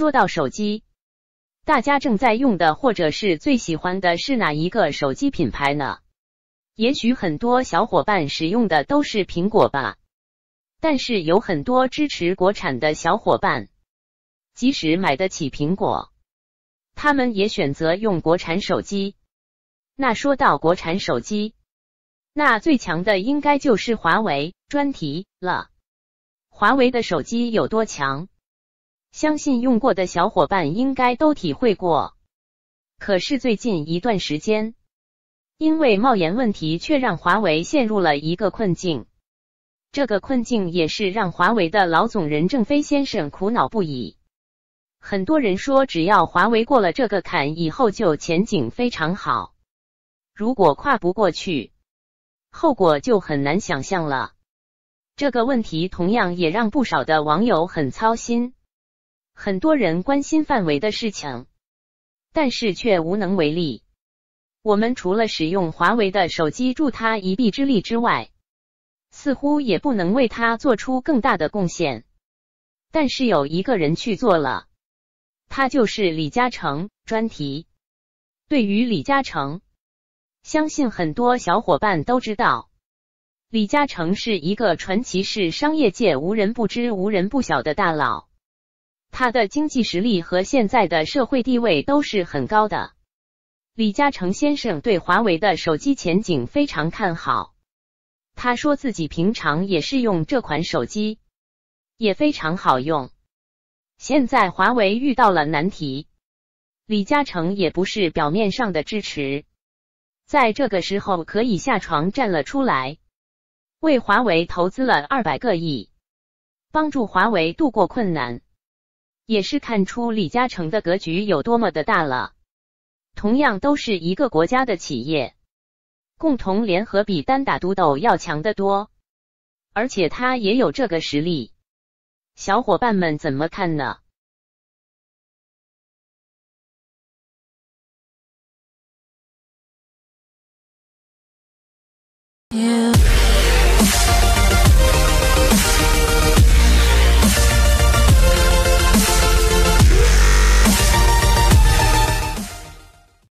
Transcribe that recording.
说到手机，大家正在用的或者是最喜欢的是哪一个手机品牌呢？也许很多小伙伴使用的都是苹果吧，但是有很多支持国产的小伙伴，即使买得起苹果，他们也选择用国产手机。那说到国产手机，那最强的应该就是华为专题了。华为的手机有多强？相信用过的小伙伴应该都体会过。可是最近一段时间，因为帽檐问题，却让华为陷入了一个困境。这个困境也是让华为的老总任正非先生苦恼不已。很多人说，只要华为过了这个坎以后，就前景非常好。如果跨不过去，后果就很难想象了。这个问题同样也让不少的网友很操心。很多人关心范围的事情，但是却无能为力。我们除了使用华为的手机助他一臂之力之外，似乎也不能为他做出更大的贡献。但是有一个人去做了，他就是李嘉诚。专题对于李嘉诚，相信很多小伙伴都知道，李嘉诚是一个传奇式商业界无人不知、无人不晓的大佬。他的经济实力和现在的社会地位都是很高的。李嘉诚先生对华为的手机前景非常看好，他说自己平常也是用这款手机，也非常好用。现在华为遇到了难题，李嘉诚也不是表面上的支持，在这个时候可以下床站了出来，为华为投资了二百个亿，帮助华为度过困难。也是看出李嘉诚的格局有多么的大了。同样都是一个国家的企业，共同联合比单打独斗要强得多，而且他也有这个实力。小伙伴们怎么看呢？